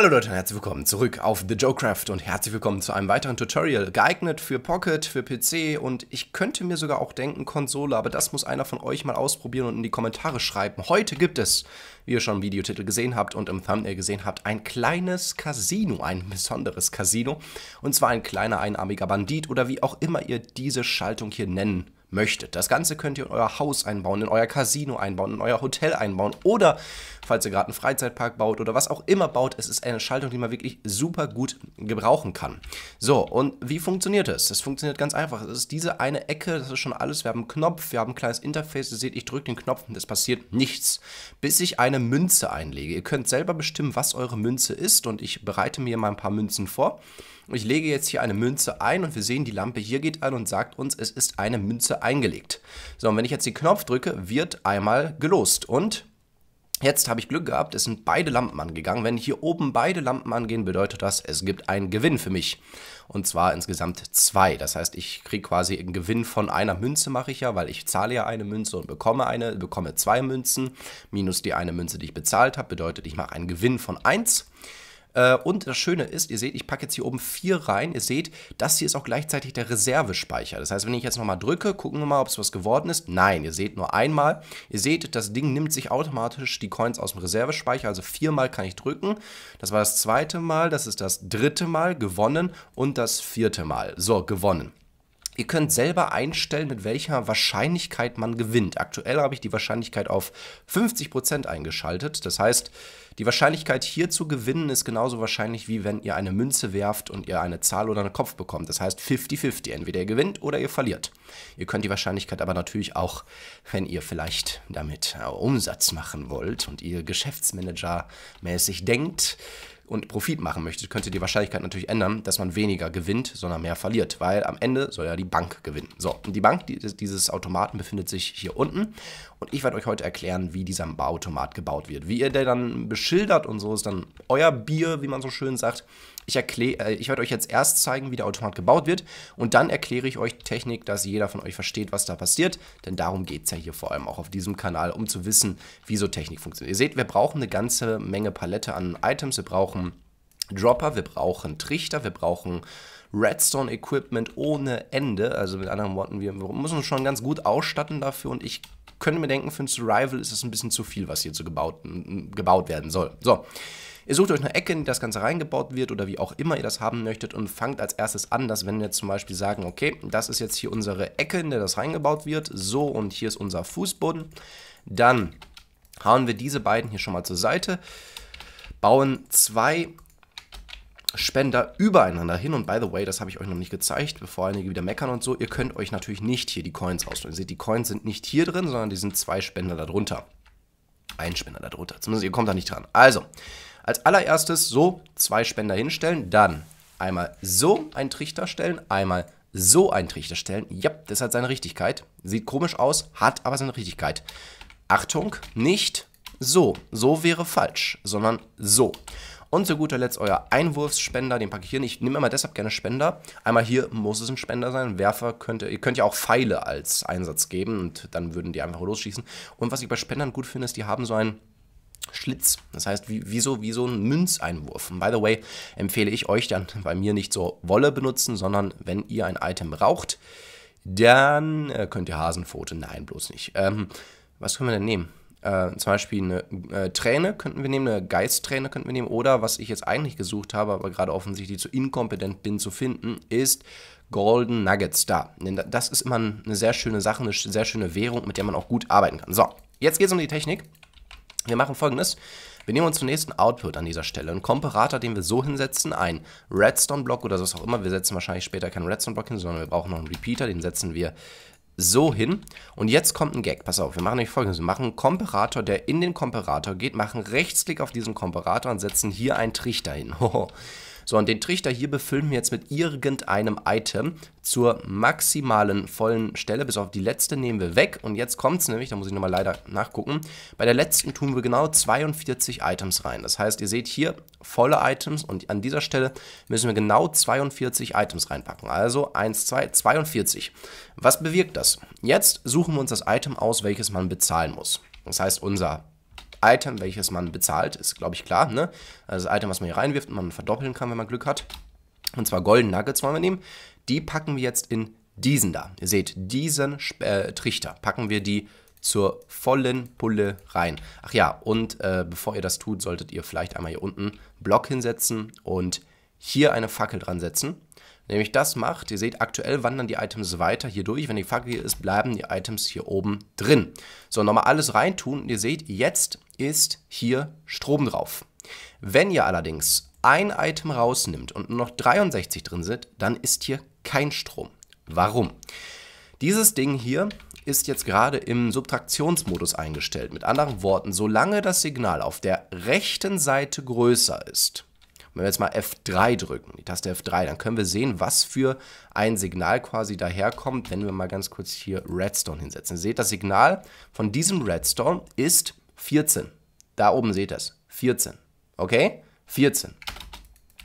Hallo Leute und herzlich willkommen zurück auf The Joecraft und herzlich willkommen zu einem weiteren Tutorial, geeignet für Pocket, für PC und ich könnte mir sogar auch denken Konsole, aber das muss einer von euch mal ausprobieren und in die Kommentare schreiben. Heute gibt es, wie ihr schon im Videotitel gesehen habt und im Thumbnail gesehen habt, ein kleines Casino, ein besonderes Casino und zwar ein kleiner einarmiger Bandit oder wie auch immer ihr diese Schaltung hier nennen möchtet. Das Ganze könnt ihr in euer Haus einbauen, in euer Casino einbauen, in euer Hotel einbauen oder falls ihr gerade einen Freizeitpark baut oder was auch immer baut, es ist eine Schaltung, die man wirklich super gut gebrauchen kann. So, und wie funktioniert es? Das funktioniert ganz einfach. Es ist diese eine Ecke, das ist schon alles. Wir haben einen Knopf, wir haben ein kleines Interface. Ihr seht, ich drücke den Knopf und es passiert nichts, bis ich eine Münze einlege. Ihr könnt selber bestimmen, was eure Münze ist und ich bereite mir mal ein paar Münzen vor. Ich lege jetzt hier eine Münze ein und wir sehen, die Lampe hier geht an und sagt uns, es ist eine Münze eingelegt. So, und wenn ich jetzt den Knopf drücke, wird einmal gelost und... Jetzt habe ich Glück gehabt, es sind beide Lampen angegangen. Wenn hier oben beide Lampen angehen, bedeutet das, es gibt einen Gewinn für mich. Und zwar insgesamt zwei. Das heißt, ich kriege quasi einen Gewinn von einer Münze, mache ich ja, weil ich zahle ja eine Münze und bekomme eine, bekomme zwei Münzen. Minus die eine Münze, die ich bezahlt habe, bedeutet, ich mache einen Gewinn von eins. Äh, und das Schöne ist, ihr seht, ich packe jetzt hier oben vier rein. Ihr seht, das hier ist auch gleichzeitig der Reservespeicher. Das heißt, wenn ich jetzt nochmal drücke, gucken wir mal, ob es was geworden ist. Nein, ihr seht nur einmal. Ihr seht, das Ding nimmt sich automatisch die Coins aus dem Reservespeicher. Also viermal kann ich drücken. Das war das zweite Mal, das ist das dritte Mal gewonnen und das vierte Mal. So, gewonnen. Ihr könnt selber einstellen, mit welcher Wahrscheinlichkeit man gewinnt. Aktuell habe ich die Wahrscheinlichkeit auf 50% eingeschaltet. Das heißt, die Wahrscheinlichkeit hier zu gewinnen ist genauso wahrscheinlich, wie wenn ihr eine Münze werft und ihr eine Zahl oder einen Kopf bekommt. Das heißt 50-50. Entweder ihr gewinnt oder ihr verliert. Ihr könnt die Wahrscheinlichkeit aber natürlich auch, wenn ihr vielleicht damit äh, Umsatz machen wollt und ihr Geschäftsmanager mäßig denkt, und Profit machen möchtet, könnt ihr die Wahrscheinlichkeit natürlich ändern, dass man weniger gewinnt, sondern mehr verliert, weil am Ende soll ja die Bank gewinnen. So, und die Bank die, dieses Automaten befindet sich hier unten und ich werde euch heute erklären, wie dieser Barautomat gebaut wird. Wie ihr der dann beschildert und so ist dann euer Bier, wie man so schön sagt. Ich, erklär, äh, ich werde euch jetzt erst zeigen, wie der Automat gebaut wird und dann erkläre ich euch Technik, dass jeder von euch versteht, was da passiert, denn darum geht es ja hier vor allem auch auf diesem Kanal, um zu wissen, wie so Technik funktioniert. Ihr seht, wir brauchen eine ganze Menge Palette an Items, wir brauchen brauchen Dropper, wir brauchen Trichter, wir brauchen Redstone-Equipment ohne Ende. Also mit anderen Worten, wir müssen uns schon ganz gut ausstatten dafür und ich könnte mir denken, für ein Survival ist es ein bisschen zu viel, was hier zu gebaut, gebaut werden soll. So. Ihr sucht euch eine Ecke, in die das Ganze reingebaut wird oder wie auch immer ihr das haben möchtet und fangt als erstes an, dass wenn wir zum Beispiel sagen, okay, das ist jetzt hier unsere Ecke, in der das reingebaut wird, so und hier ist unser Fußboden, dann hauen wir diese beiden hier schon mal zur Seite bauen zwei Spender übereinander hin. Und by the way, das habe ich euch noch nicht gezeigt, bevor einige wieder meckern und so. Ihr könnt euch natürlich nicht hier die Coins ausstellen. Ihr seht, die Coins sind nicht hier drin, sondern die sind zwei Spender darunter. Ein Spender darunter. Zumindest ihr kommt da nicht dran. Also, als allererstes so zwei Spender hinstellen, dann einmal so einen Trichter stellen, einmal so einen Trichter stellen. Ja, das hat seine Richtigkeit. Sieht komisch aus, hat aber seine Richtigkeit. Achtung, nicht so, so wäre falsch, sondern so. Und zu guter Letzt euer Einwurfsspender, den packe ich hier nicht. Ich nehme immer deshalb gerne Spender. Einmal hier muss es ein Spender sein. Werfer könnte, ihr, ihr könnt ja auch Pfeile als Einsatz geben und dann würden die einfach losschießen. Und was ich bei Spendern gut finde, ist, die haben so einen Schlitz. Das heißt, wie, wie, so, wie so ein Münzeinwurf. Und by the way, empfehle ich euch dann bei mir nicht so Wolle benutzen, sondern wenn ihr ein Item braucht, dann äh, könnt ihr Hasenpfote. Nein, bloß nicht. Ähm, was können wir denn nehmen? äh, zum Beispiel eine äh, Träne könnten wir nehmen, eine Geistträne könnten wir nehmen, oder was ich jetzt eigentlich gesucht habe, aber gerade offensichtlich zu inkompetent bin zu finden, ist Golden Nuggets da. Denn das ist immer eine sehr schöne Sache, eine sehr schöne Währung, mit der man auch gut arbeiten kann. So, jetzt geht es um die Technik. Wir machen folgendes. Wir nehmen uns zunächst einen Output an dieser Stelle, einen Komparator, den wir so hinsetzen, einen Redstone-Block oder was auch immer. Wir setzen wahrscheinlich später keinen Redstone-Block hin, sondern wir brauchen noch einen Repeater, den setzen wir so hin. Und jetzt kommt ein Gag. Pass auf, wir machen nämlich folgendes. Wir machen einen Komparator, der in den Komparator geht, machen Rechtsklick auf diesen Komparator und setzen hier einen Trichter hin. So, und den Trichter hier befüllen wir jetzt mit irgendeinem Item zur maximalen vollen Stelle. Bis auf die letzte nehmen wir weg. Und jetzt kommt es nämlich, da muss ich nochmal leider nachgucken. Bei der letzten tun wir genau 42 Items rein. Das heißt, ihr seht hier volle Items und an dieser Stelle müssen wir genau 42 Items reinpacken. Also 1, 2, 42. Was bewirkt das? Jetzt suchen wir uns das Item aus, welches man bezahlen muss. Das heißt, unser Item, welches man bezahlt, ist glaube ich klar, ne? Also das Item, was man hier reinwirft und man verdoppeln kann, wenn man Glück hat. Und zwar Golden Nuggets wollen wir nehmen. Die packen wir jetzt in diesen da. Ihr seht, diesen äh, Trichter packen wir die zur vollen Pulle rein. Ach ja, und äh, bevor ihr das tut, solltet ihr vielleicht einmal hier unten Block hinsetzen und hier eine Fackel dran setzen nämlich das macht, ihr seht, aktuell wandern die Items weiter hier durch. Wenn die Fackel hier ist, bleiben die Items hier oben drin. So, nochmal alles reintun und ihr seht, jetzt ist hier Strom drauf. Wenn ihr allerdings ein Item rausnimmt und nur noch 63 drin sind, dann ist hier kein Strom. Warum? Dieses Ding hier ist jetzt gerade im Subtraktionsmodus eingestellt. Mit anderen Worten, solange das Signal auf der rechten Seite größer ist, wenn wir jetzt mal F3 drücken, die Taste F3, dann können wir sehen, was für ein Signal quasi daherkommt, wenn wir mal ganz kurz hier Redstone hinsetzen. Ihr seht, das Signal von diesem Redstone ist 14. Da oben seht ihr es. 14. Okay? 14.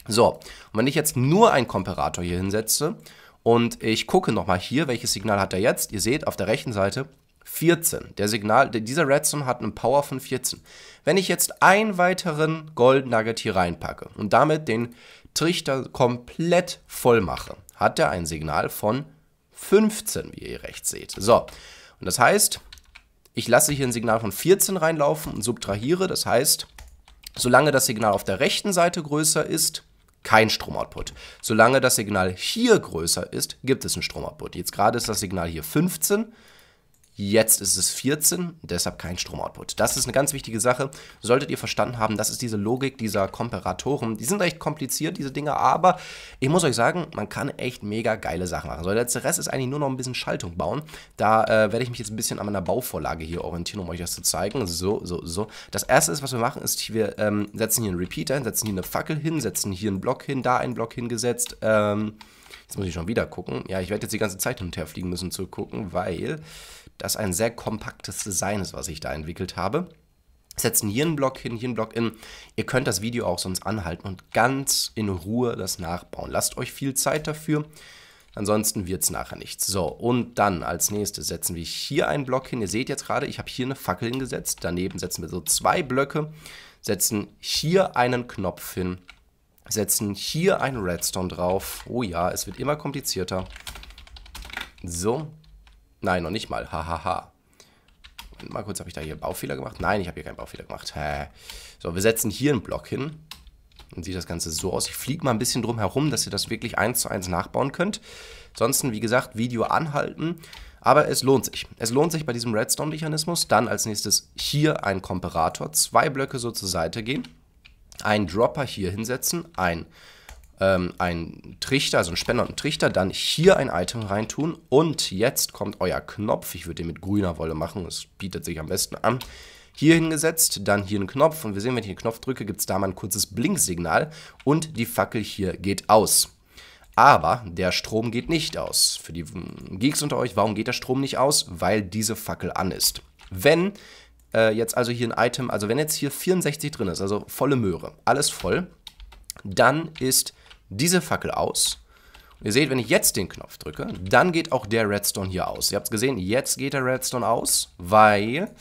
So, und wenn ich jetzt nur einen Komparator hier hinsetze und ich gucke nochmal hier, welches Signal hat er jetzt? Ihr seht auf der rechten Seite 14. Der Signal, dieser Redstone hat eine Power von 14. Wenn ich jetzt einen weiteren Gold Nugget hier reinpacke und damit den Trichter komplett voll mache, hat er ein Signal von 15, wie ihr rechts seht. So, und das heißt, ich lasse hier ein Signal von 14 reinlaufen und subtrahiere. Das heißt, solange das Signal auf der rechten Seite größer ist, kein Stromoutput. Solange das Signal hier größer ist, gibt es einen Stromoutput. Jetzt gerade ist das Signal hier 15 Jetzt ist es 14, deshalb kein Stromoutput. Das ist eine ganz wichtige Sache. Solltet ihr verstanden haben, das ist diese Logik dieser Komparatoren. Die sind recht kompliziert, diese Dinger, aber ich muss euch sagen, man kann echt mega geile Sachen machen. So, der letzte Rest ist eigentlich nur noch ein bisschen Schaltung bauen. Da äh, werde ich mich jetzt ein bisschen an meiner Bauvorlage hier orientieren, um euch das zu zeigen. So, so, so. Das erste ist, was wir machen, ist, wir ähm, setzen hier einen Repeater hin, setzen hier eine Fackel hin, setzen hier einen Block hin, da einen Block hingesetzt. Ähm, jetzt muss ich schon wieder gucken. Ja, ich werde jetzt die ganze Zeit hin und her fliegen müssen zu gucken, weil das ein sehr kompaktes Design ist, was ich da entwickelt habe. Setzen hier einen Block hin, hier einen Block in. Ihr könnt das Video auch sonst anhalten und ganz in Ruhe das nachbauen. Lasst euch viel Zeit dafür. Ansonsten wird es nachher nichts. So, und dann als nächstes setzen wir hier einen Block hin. Ihr seht jetzt gerade, ich habe hier eine Fackel hingesetzt. Daneben setzen wir so zwei Blöcke, setzen hier einen Knopf hin, setzen hier einen Redstone drauf. Oh ja, es wird immer komplizierter. So, Nein, noch nicht mal. Hahaha. Ha, ha. Mal kurz, habe ich da hier Baufehler gemacht? Nein, ich habe hier keinen Baufehler gemacht. Hä? So, wir setzen hier einen Block hin. Dann sieht das Ganze so aus. Ich fliege mal ein bisschen drum herum, dass ihr das wirklich eins zu eins nachbauen könnt. Ansonsten, wie gesagt, Video anhalten. Aber es lohnt sich. Es lohnt sich bei diesem Redstone-Mechanismus. Dann als nächstes hier ein Komparator. Zwei Blöcke so zur Seite gehen. Ein Dropper hier hinsetzen. Ein ähm, einen Trichter, also einen Spender und einen Trichter, dann hier ein Item reintun und jetzt kommt euer Knopf. Ich würde den mit grüner Wolle machen, das bietet sich am besten an. Hier hingesetzt, dann hier einen Knopf und wir sehen, wenn ich den Knopf drücke, gibt es da mal ein kurzes Blinksignal und die Fackel hier geht aus. Aber der Strom geht nicht aus. Für die Geeks unter euch, warum geht der Strom nicht aus? Weil diese Fackel an ist. Wenn äh, jetzt also hier ein Item, also wenn jetzt hier 64 drin ist, also volle Möhre, alles voll, dann ist diese Fackel aus. Und ihr seht, wenn ich jetzt den Knopf drücke, dann geht auch der Redstone hier aus. Ihr habt es gesehen, jetzt geht der Redstone aus, weil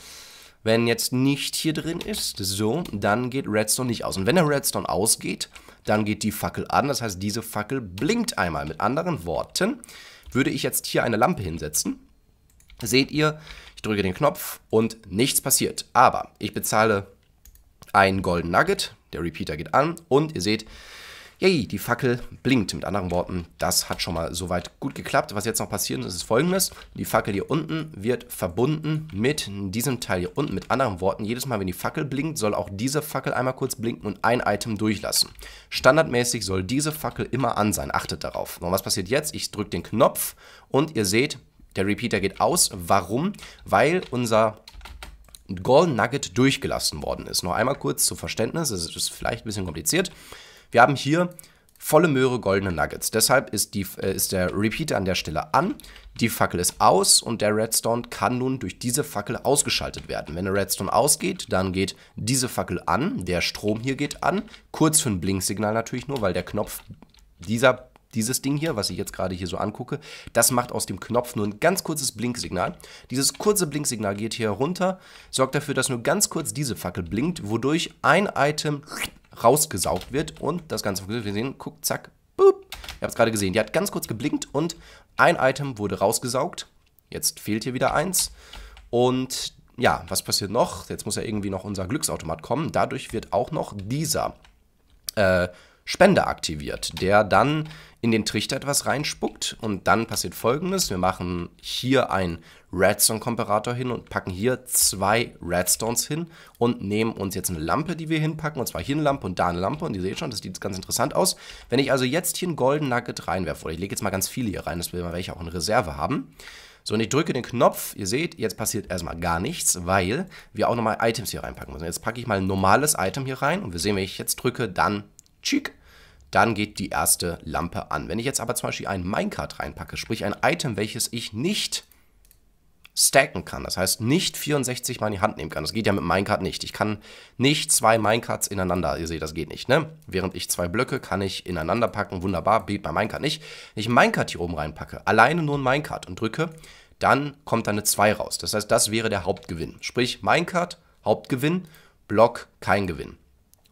wenn jetzt nicht hier drin ist, so, dann geht Redstone nicht aus. Und wenn der Redstone ausgeht, dann geht die Fackel an. Das heißt, diese Fackel blinkt einmal. Mit anderen Worten, würde ich jetzt hier eine Lampe hinsetzen, seht ihr, ich drücke den Knopf und nichts passiert. Aber ich bezahle ein Golden Nugget, der Repeater geht an und ihr seht, Yay, die Fackel blinkt. Mit anderen Worten, das hat schon mal soweit gut geklappt. Was jetzt noch passieren ist, ist folgendes. Die Fackel hier unten wird verbunden mit diesem Teil hier unten. Mit anderen Worten, jedes Mal, wenn die Fackel blinkt, soll auch diese Fackel einmal kurz blinken und ein Item durchlassen. Standardmäßig soll diese Fackel immer an sein. Achtet darauf. Und was passiert jetzt? Ich drücke den Knopf und ihr seht, der Repeater geht aus. Warum? Weil unser Golden Nugget durchgelassen worden ist. Noch einmal kurz zu Verständnis, es ist vielleicht ein bisschen kompliziert. Wir haben hier volle Möhre goldene Nuggets. Deshalb ist, die, äh, ist der Repeater an der Stelle an, die Fackel ist aus und der Redstone kann nun durch diese Fackel ausgeschaltet werden. Wenn der Redstone ausgeht, dann geht diese Fackel an, der Strom hier geht an, kurz für ein Blinksignal natürlich nur, weil der Knopf dieser dieses Ding hier, was ich jetzt gerade hier so angucke, das macht aus dem Knopf nur ein ganz kurzes Blinksignal. Dieses kurze Blinksignal geht hier runter, sorgt dafür, dass nur ganz kurz diese Fackel blinkt, wodurch ein Item rausgesaugt wird und das Ganze, funktioniert. wir sehen, guck, zack, boop. Ihr habt es gerade gesehen, die hat ganz kurz geblinkt und ein Item wurde rausgesaugt. Jetzt fehlt hier wieder eins. Und ja, was passiert noch? Jetzt muss ja irgendwie noch unser Glücksautomat kommen. Dadurch wird auch noch dieser äh, Spender aktiviert, der dann in den Trichter etwas reinspuckt und dann passiert folgendes. Wir machen hier einen Redstone-Komparator hin und packen hier zwei Redstones hin und nehmen uns jetzt eine Lampe, die wir hinpacken und zwar hier eine Lampe und da eine Lampe und ihr seht schon, das sieht ganz interessant aus. Wenn ich also jetzt hier einen Golden Nugget reinwerfe oder ich lege jetzt mal ganz viele hier rein, dass wir mal welche auch in Reserve haben, so, und ich drücke den Knopf, ihr seht, jetzt passiert erstmal gar nichts, weil wir auch nochmal Items hier reinpacken müssen. Jetzt packe ich mal ein normales Item hier rein und wir sehen, wenn ich jetzt drücke, dann tschick, dann geht die erste Lampe an. Wenn ich jetzt aber zum Beispiel ein Minecart reinpacke, sprich ein Item, welches ich nicht stacken kann, das heißt nicht 64 mal in die Hand nehmen kann. Das geht ja mit Minecart nicht. Ich kann nicht zwei Minecarts ineinander, ihr seht, das geht nicht, ne? Während ich zwei Blöcke kann ich ineinander packen, wunderbar, geht bei Minecart nicht. Wenn ich ein Minecart hier oben reinpacke, alleine nur ein Minecart und drücke, dann kommt da eine 2 raus. Das heißt, das wäre der Hauptgewinn. Sprich, Minecart, Hauptgewinn, Block, kein Gewinn.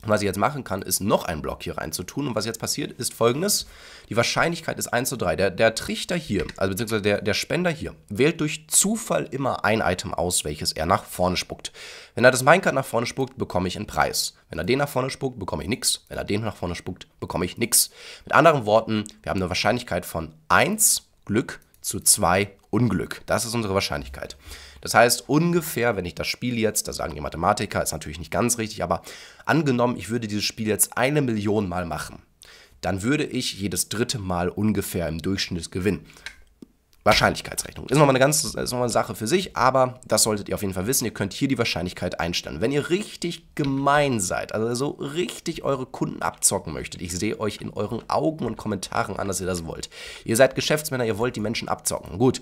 Was ich jetzt machen kann, ist noch einen Block hier rein zu tun. Und was jetzt passiert, ist folgendes. Die Wahrscheinlichkeit ist 1 zu 3. Der, der Trichter hier, also beziehungsweise der, der Spender hier, wählt durch Zufall immer ein Item aus, welches er nach vorne spuckt. Wenn er das Minecart nach vorne spuckt, bekomme ich einen Preis. Wenn er den nach vorne spuckt, bekomme ich nichts. Wenn er den nach vorne spuckt, bekomme ich nichts. Mit anderen Worten, wir haben eine Wahrscheinlichkeit von 1 Glück zu 2 Unglück. Das ist unsere Wahrscheinlichkeit. Das heißt ungefähr, wenn ich das Spiel jetzt, da sagen die Mathematiker, ist natürlich nicht ganz richtig, aber angenommen, ich würde dieses Spiel jetzt eine Million Mal machen, dann würde ich jedes dritte Mal ungefähr im Durchschnitt gewinnen. Wahrscheinlichkeitsrechnung. Ist nochmal eine ganz, ist nochmal eine Sache für sich, aber das solltet ihr auf jeden Fall wissen. Ihr könnt hier die Wahrscheinlichkeit einstellen. Wenn ihr richtig gemein seid, also so richtig eure Kunden abzocken möchtet, ich sehe euch in euren Augen und Kommentaren an, dass ihr das wollt. Ihr seid Geschäftsmänner, ihr wollt die Menschen abzocken. Gut,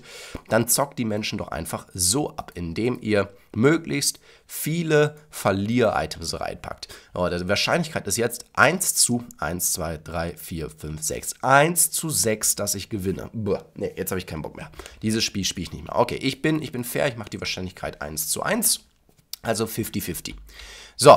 dann zockt die Menschen doch einfach so ab, indem ihr möglichst viele Verlier-Items reinpackt. Aber oh, die Wahrscheinlichkeit ist jetzt 1 zu 1, 2, 3, 4, 5, 6. 1 zu 6, dass ich gewinne. Buh, nee, jetzt habe ich keinen Bock mehr. Dieses Spiel spiele ich nicht mehr. Okay, ich bin, ich bin fair, ich mache die Wahrscheinlichkeit 1 zu 1. Also 50-50. So,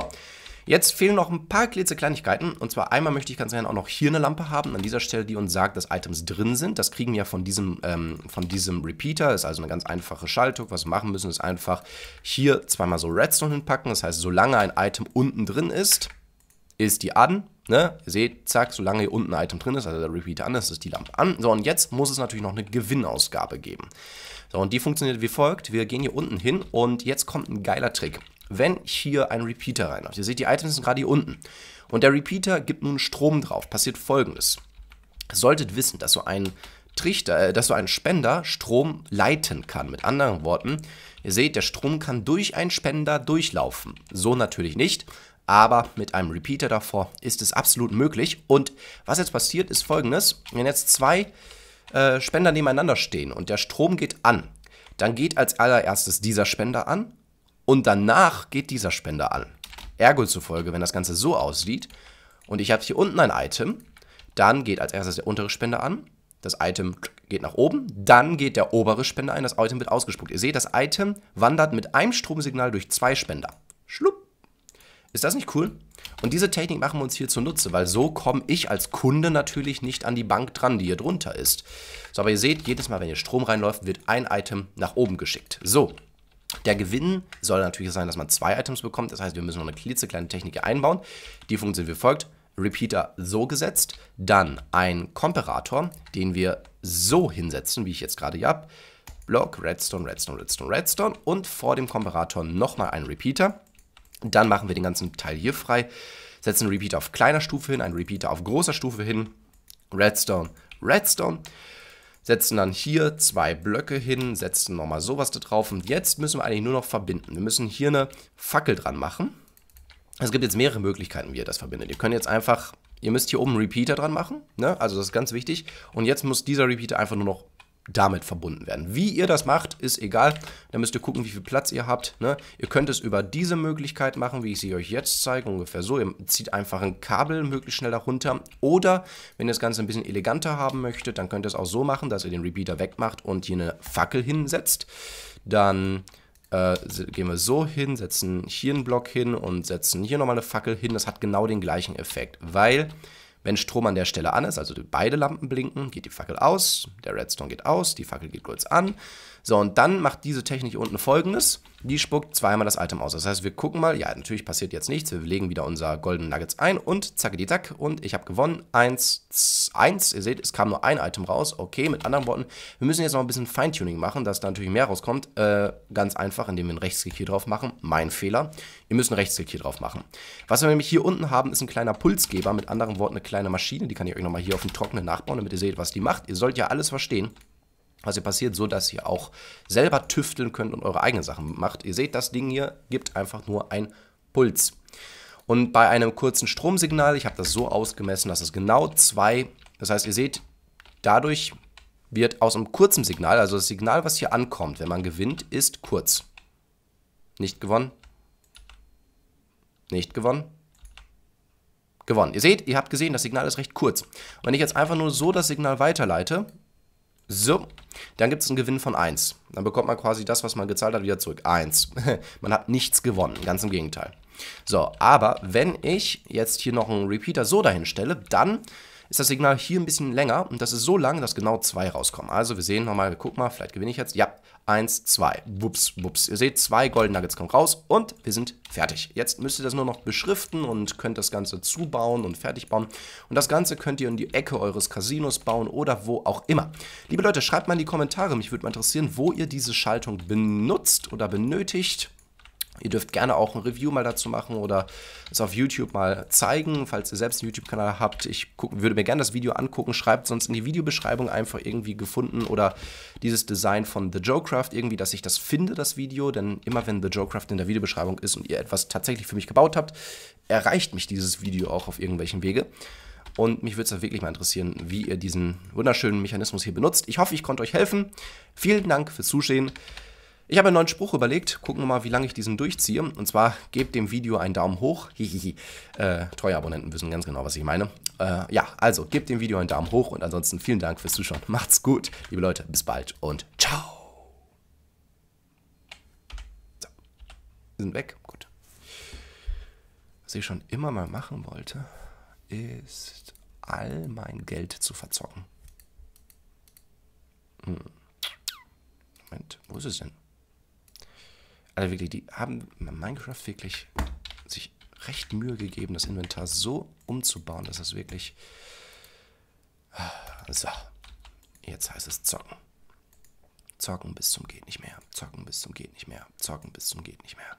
Jetzt fehlen noch ein paar klitzekleinigkeiten. Und zwar einmal möchte ich ganz gerne auch noch hier eine Lampe haben, an dieser Stelle, die uns sagt, dass Items drin sind. Das kriegen wir ja von diesem, ähm, von diesem Repeater. Ist also eine ganz einfache Schaltung. Was wir machen müssen, ist einfach hier zweimal so Redstone hinpacken. Das heißt, solange ein Item unten drin ist, ist die an. Ne? Ihr seht, zack, solange hier unten ein Item drin ist, also der Repeater an ist, ist die Lampe an. So, und jetzt muss es natürlich noch eine Gewinnausgabe geben. So, und die funktioniert wie folgt. Wir gehen hier unten hin und jetzt kommt ein geiler Trick wenn ich hier einen Repeater reinhaue. Ihr seht, die Items sind gerade hier unten. Und der Repeater gibt nun Strom drauf. Passiert folgendes. Ihr solltet wissen, dass so ein Trichter, äh, dass so ein Spender Strom leiten kann. Mit anderen Worten, ihr seht, der Strom kann durch einen Spender durchlaufen. So natürlich nicht, aber mit einem Repeater davor ist es absolut möglich. Und was jetzt passiert, ist folgendes. Wenn jetzt zwei äh, Spender nebeneinander stehen und der Strom geht an, dann geht als allererstes dieser Spender an und danach geht dieser Spender an. Ergo zufolge, wenn das Ganze so aussieht und ich habe hier unten ein Item, dann geht als erstes der untere Spender an, das Item geht nach oben, dann geht der obere Spender ein, das Item wird ausgespuckt. Ihr seht, das Item wandert mit einem Stromsignal durch zwei Spender. Schlupp. Ist das nicht cool? Und diese Technik machen wir uns hier zunutze, weil so komme ich als Kunde natürlich nicht an die Bank dran, die hier drunter ist. So, aber ihr seht, jedes Mal, wenn hier Strom reinläuft, wird ein Item nach oben geschickt. So, der Gewinn soll natürlich sein, dass man zwei Items bekommt. Das heißt, wir müssen noch eine klitzekleine Technik einbauen. Die Funktion wie folgt. Repeater so gesetzt, dann ein Komparator, den wir so hinsetzen, wie ich jetzt gerade hier habe. Block, Redstone, Redstone, Redstone, Redstone und vor dem Komparator nochmal ein Repeater. Dann machen wir den ganzen Teil hier frei, setzen einen Repeater auf kleiner Stufe hin, einen Repeater auf großer Stufe hin, Redstone, Redstone setzen dann hier zwei Blöcke hin, setzen nochmal sowas da drauf und jetzt müssen wir eigentlich nur noch verbinden. Wir müssen hier eine Fackel dran machen. Es gibt jetzt mehrere Möglichkeiten, wie ihr das verbindet. Ihr könnt jetzt einfach, ihr müsst hier oben einen Repeater dran machen, ne? also das ist ganz wichtig. Und jetzt muss dieser Repeater einfach nur noch damit verbunden werden. Wie ihr das macht, ist egal. Da müsst ihr gucken, wie viel Platz ihr habt. Ne? Ihr könnt es über diese Möglichkeit machen, wie ich sie euch jetzt zeige, ungefähr so. Ihr zieht einfach ein Kabel möglichst schnell darunter. Oder, wenn ihr das Ganze ein bisschen eleganter haben möchtet, dann könnt ihr es auch so machen, dass ihr den Repeater wegmacht und hier eine Fackel hinsetzt. Dann äh, gehen wir so hin, setzen hier einen Block hin und setzen hier nochmal eine Fackel hin. Das hat genau den gleichen Effekt, weil wenn Strom an der Stelle an ist, also beide Lampen blinken, geht die Fackel aus, der Redstone geht aus, die Fackel geht kurz an. So, und dann macht diese Technik unten folgendes. Die spuckt zweimal das Item aus. Das heißt, wir gucken mal, ja, natürlich passiert jetzt nichts. Wir legen wieder unser Golden Nuggets ein und zackedi zack. Und ich habe gewonnen. Eins, eins. Ihr seht, es kam nur ein Item raus. Okay, mit anderen Worten, wir müssen jetzt noch ein bisschen Feintuning machen, dass da natürlich mehr rauskommt. Äh, ganz einfach, indem wir einen Rechtsklick hier drauf machen. Mein Fehler. Ihr müsst einen Rechtsklick hier drauf machen. Was wir nämlich hier unten haben, ist ein kleiner Pulsgeber. Mit anderen Worten, eine kleine Maschine. Die kann ich euch nochmal hier auf dem Trockenen nachbauen, damit ihr seht, was die macht. Ihr sollt ja alles verstehen was also hier passiert, so dass ihr auch selber tüfteln könnt und eure eigenen Sachen macht. Ihr seht, das Ding hier gibt einfach nur einen Puls. Und bei einem kurzen Stromsignal, ich habe das so ausgemessen, dass es genau zwei, das heißt, ihr seht, dadurch wird aus einem kurzen Signal, also das Signal, was hier ankommt, wenn man gewinnt, ist kurz. Nicht gewonnen. Nicht gewonnen. Gewonnen. Ihr seht, ihr habt gesehen, das Signal ist recht kurz. Und wenn ich jetzt einfach nur so das Signal weiterleite, so, dann gibt es einen Gewinn von 1. Dann bekommt man quasi das, was man gezahlt hat, wieder zurück. 1. man hat nichts gewonnen, ganz im Gegenteil. So, aber wenn ich jetzt hier noch einen Repeater so dahin stelle, dann ist das Signal hier ein bisschen länger und das ist so lang, dass genau 2 rauskommen. Also wir sehen nochmal, guck mal, vielleicht gewinne ich jetzt. Ja, Eins, zwei. Wups, wups. Ihr seht, zwei Golden Nuggets kommen raus und wir sind fertig. Jetzt müsst ihr das nur noch beschriften und könnt das Ganze zubauen und fertig bauen. Und das Ganze könnt ihr in die Ecke eures Casinos bauen oder wo auch immer. Liebe Leute, schreibt mal in die Kommentare. Mich würde mal interessieren, wo ihr diese Schaltung benutzt oder benötigt. Ihr dürft gerne auch ein Review mal dazu machen oder es auf YouTube mal zeigen, falls ihr selbst einen YouTube-Kanal habt. Ich guck, würde mir gerne das Video angucken. Schreibt sonst in die Videobeschreibung einfach irgendwie gefunden oder dieses Design von The Joecraft irgendwie, dass ich das finde, das Video. Denn immer wenn The Joecraft in der Videobeschreibung ist und ihr etwas tatsächlich für mich gebaut habt, erreicht mich dieses Video auch auf irgendwelchen Wege. Und mich würde es wirklich mal interessieren, wie ihr diesen wunderschönen Mechanismus hier benutzt. Ich hoffe, ich konnte euch helfen. Vielen Dank fürs Zusehen. Ich habe einen neuen Spruch überlegt, gucken wir mal, wie lange ich diesen durchziehe. Und zwar, gebt dem Video einen Daumen hoch. Hihihi. Äh, treue Abonnenten wissen ganz genau, was ich meine. Äh, ja, also, gebt dem Video einen Daumen hoch und ansonsten vielen Dank fürs Zuschauen. Macht's gut, liebe Leute, bis bald und ciao. So, wir sind weg, gut. Was ich schon immer mal machen wollte, ist all mein Geld zu verzocken. Hm. Moment, wo ist es denn? Also wirklich, die haben Minecraft wirklich sich recht Mühe gegeben, das Inventar so umzubauen, dass es wirklich... Ah, so, jetzt heißt es zocken. Zocken bis zum geht nicht mehr. Zocken bis zum geht nicht mehr. Zocken bis zum geht nicht mehr.